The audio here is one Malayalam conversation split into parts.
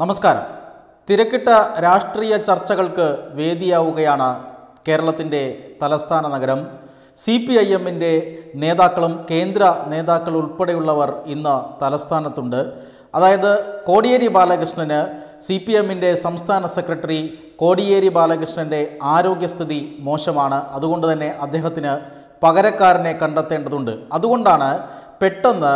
നമസ്കാരം തിരക്കിട്ട രാഷ്ട്രീയ ചർച്ചകൾക്ക് വേദിയാവുകയാണ് കേരളത്തിൻ്റെ തലസ്ഥാന നഗരം സി പി ഐ എമ്മിൻ്റെ നേതാക്കളും കേന്ദ്ര നേതാക്കൾ ഉൾപ്പെടെയുള്ളവർ ഇന്ന് തലസ്ഥാനത്തുണ്ട് അതായത് കോടിയേരി ബാലകൃഷ്ണന് സി പി എമ്മിൻ്റെ സംസ്ഥാന സെക്രട്ടറി കോടിയേരി ബാലകൃഷ്ണൻ്റെ ആരോഗ്യസ്ഥിതി മോശമാണ് അതുകൊണ്ട് തന്നെ അദ്ദേഹത്തിന് പകരക്കാരനെ കണ്ടെത്തേണ്ടതുണ്ട് അതുകൊണ്ടാണ് പെട്ടെന്ന്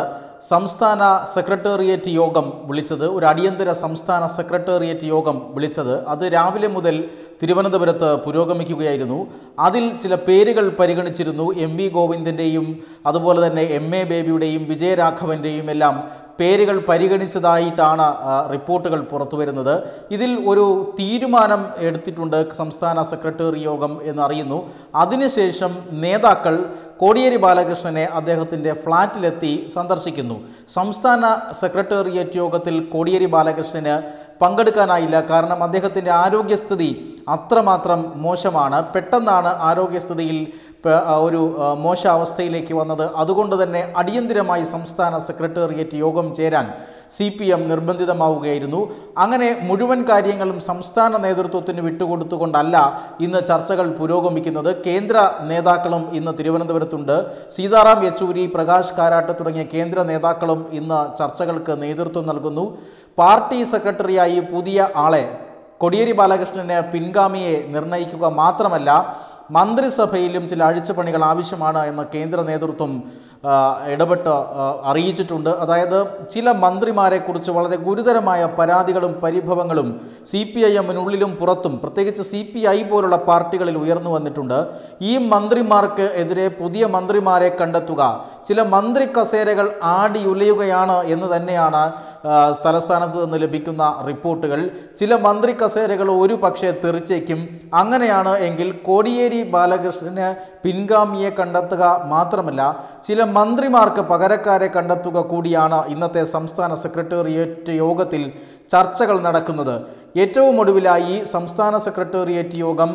സംസ്ഥാന സെക്രട്ടേറിയറ്റ് യോഗം വിളിച്ചത് ഒരു അടിയന്തര സംസ്ഥാന സെക്രട്ടേറിയറ്റ് യോഗം വിളിച്ചത് അത് രാവിലെ മുതൽ തിരുവനന്തപുരത്ത് പുരോഗമിക്കുകയായിരുന്നു അതിൽ ചില പേരുകൾ പരിഗണിച്ചിരുന്നു എം വി ഗോവിന്ദിൻ്റെയും അതുപോലെ തന്നെ എം എ ബേബിയുടെയും വിജയരാഘവൻ്റെയും എല്ലാം പേരുകൾ പരിഗണിച്ചതായിട്ടാണ് റിപ്പോർട്ടുകൾ പുറത്തുവരുന്നത് ഇതിൽ ഒരു തീരുമാനം എടുത്തിട്ടുണ്ട് സംസ്ഥാന സെക്രട്ടറി യോഗം എന്നറിയുന്നു അതിനുശേഷം നേതാക്കൾ കോടിയേരി ബാലകൃഷ്ണനെ അദ്ദേഹത്തിൻ്റെ ഫ്ളാറ്റിലെത്തി സന്ദർശിക്കുന്നു സംസ്ഥാന സെക്രട്ടേറിയറ്റ് യോഗത്തിൽ കോടിയേരി ബാലകൃഷ്ണന് പങ്കെടുക്കാനായില്ല കാരണം അദ്ദേഹത്തിൻ്റെ ആരോഗ്യസ്ഥിതി അത്രമാത്രം മോശമാണ് പെട്ടെന്നാണ് ആരോഗ്യസ്ഥിതിയിൽ ഒരു മോശ അവസ്ഥയിലേക്ക് വന്നത് അതുകൊണ്ട് തന്നെ അടിയന്തിരമായി സംസ്ഥാന സെക്രട്ടേറിയറ്റ് യോഗം ചേരാൻ സി പി എം നിർബന്ധിതമാവുകയായിരുന്നു അങ്ങനെ മുഴുവൻ കാര്യങ്ങളും സംസ്ഥാന നേതൃത്വത്തിന് വിട്ടുകൊടുത്തുകൊണ്ടല്ല ഇന്ന് ചർച്ചകൾ പുരോഗമിക്കുന്നത് കേന്ദ്ര നേതാക്കളും ഇന്ന് തിരുവനന്തപുരത്തുണ്ട് സീതാറാം യെച്ചൂരി പ്രകാശ് കാരാട്ട് തുടങ്ങിയ കേന്ദ്ര നേതാക്കളും ഇന്ന് ചർച്ചകൾക്ക് നേതൃത്വം നൽകുന്നു പാർട്ടി സെക്രട്ടറിയായി പുതിയ ആളെ കൊടിയേരി ബാലകൃഷ്ണന് പിൻഗാമിയെ നിർണയിക്കുക മാത്രമല്ല മന്ത്രിസഭയിലും ചില അഴിച്ചുപണികൾ ആവശ്യമാണ് എന്ന് കേന്ദ്ര നേതൃത്വം ഇടപെട്ട് അറിയിച്ചിട്ടുണ്ട് അതായത് ചില മന്ത്രിമാരെക്കുറിച്ച് വളരെ ഗുരുതരമായ പരാതികളും പരിഭവങ്ങളും സി പി ഐ എമ്മിനുള്ളിലും പുറത്തും പ്രത്യേകിച്ച് സി പി ഐ പോലുള്ള പാർട്ടികളിൽ ഉയർന്നു വന്നിട്ടുണ്ട് ഈ മന്ത്രിമാർക്ക് എതിരെ പുതിയ മന്ത്രിമാരെ കണ്ടെത്തുക ചില മന്ത്രി കസേരകൾ ആടിയുലയുകയാണ് എന്ന് തന്നെയാണ് തലസ്ഥാനത്ത് നിന്ന് ലഭിക്കുന്ന റിപ്പോർട്ടുകൾ ചില മന്ത്രി കസേരകൾ ഒരു പക്ഷേ തെറിച്ചേക്കും അങ്ങനെയാണ് എങ്കിൽ കോടിയേരി ബാലകൃഷ്ണന് പിൻഗാമിയെ കണ്ടെത്തുക മാത്രമല്ല ചില മന്ത്രിമാർക്ക് പകരക്കാരെ കണ്ടെത്തുക കൂടിയാണ് ഇന്നത്തെ സംസ്ഥാന സെക്രട്ടേറിയറ്റ് യോഗത്തിൽ ചർച്ചകൾ നടക്കുന്നത് ഏറ്റവും ഒടുവിലായി സംസ്ഥാന സെക്രട്ടേറിയറ്റ് യോഗം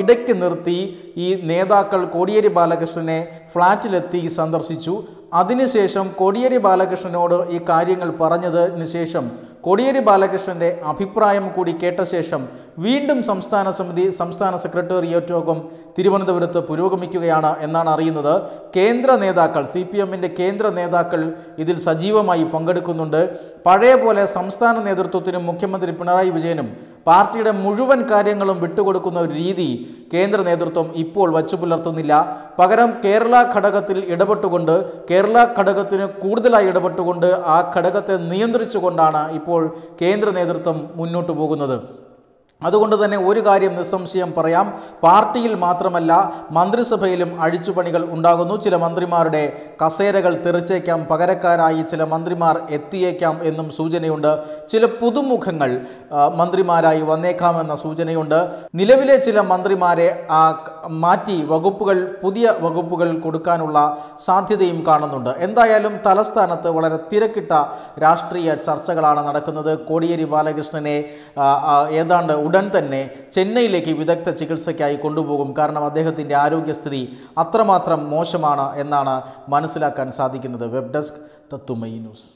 ഇടയ്ക്ക് നിർത്തി ഈ നേതാക്കൾ കോടിയേരി ബാലകൃഷ്ണനെ ഫ്ളാറ്റിലെത്തി സന്ദർശിച്ചു അതിനുശേഷം കോടിയേരി ബാലകൃഷ്ണനോട് ഈ കാര്യങ്ങൾ പറഞ്ഞതിന് ശേഷം കോടിയേരി ബാലകൃഷ്ണന്റെ അഭിപ്രായം കൂടി കേട്ട ശേഷം വീണ്ടും സംസ്ഥാന സമിതി സംസ്ഥാന സെക്രട്ടേറിയറ്റ് യോഗം തിരുവനന്തപുരത്ത് പുരോഗമിക്കുകയാണ് എന്നാണ് അറിയുന്നത് കേന്ദ്ര നേതാക്കൾ സി പി എമ്മിൻ്റെ കേന്ദ്ര നേതാക്കൾ ഇതിൽ സജീവമായി പങ്കെടുക്കുന്നുണ്ട് പഴയ പോലെ സംസ്ഥാന നേതൃത്വത്തിനും മുഖ്യമന്ത്രി പിണറായി വിജയനും പാർട്ടിയുടെ മുഴുവൻ കാര്യങ്ങളും വിട്ടുകൊടുക്കുന്ന ഒരു രീതി കേന്ദ്ര നേതൃത്വം ഇപ്പോൾ വച്ചു പുലർത്തുന്നില്ല പകരം കേരള ഘടകത്തിൽ ഇടപെട്ടുകൊണ്ട് കേരള ഘടകത്തിന് കൂടുതലായി ഇടപെട്ടുകൊണ്ട് ആ ഘടകത്തെ നിയന്ത്രിച്ചുകൊണ്ടാണ് ഇപ്പോൾ കേന്ദ്ര നേതൃത്വം മുന്നോട്ട് പോകുന്നത് അതുകൊണ്ട് തന്നെ ഒരു കാര്യം നിസ്സംശയം പറയാം പാർട്ടിയിൽ മാത്രമല്ല മന്ത്രിസഭയിലും അഴിച്ചുപണികൾ ഉണ്ടാകുന്നു ചില മന്ത്രിമാരുടെ കസേരകൾ തെറിച്ചേക്കാം പകരക്കാരായി ചില മന്ത്രിമാർ എത്തിയേക്കാം എന്നും സൂചനയുണ്ട് ചില പുതുമുഖങ്ങൾ മന്ത്രിമാരായി വന്നേക്കാമെന്ന സൂചനയുണ്ട് നിലവിലെ ചില മന്ത്രിമാരെ മാറ്റി വകുപ്പുകൾ പുതിയ വകുപ്പുകൾ കൊടുക്കാനുള്ള സാധ്യതയും കാണുന്നുണ്ട് എന്തായാലും തലസ്ഥാനത്ത് വളരെ തിരക്കിട്ട രാഷ്ട്രീയ ചർച്ചകളാണ് നടക്കുന്നത് കോടിയേരി ബാലകൃഷ്ണനെ ഏതാണ്ട് ഉടൻ തന്നെ ചെന്നൈയിലേക്ക് വിദഗ്ധ ചികിത്സയ്ക്കായി കൊണ്ടുപോകും കാരണം അദ്ദേഹത്തിൻ്റെ ആരോഗ്യസ്ഥിതി അത്രമാത്രം മോശമാണ് എന്നാണ് മനസ്സിലാക്കാൻ സാധിക്കുന്നത് വെബ് ഡെസ്ക് തത്തുമൈ ന്യൂസ്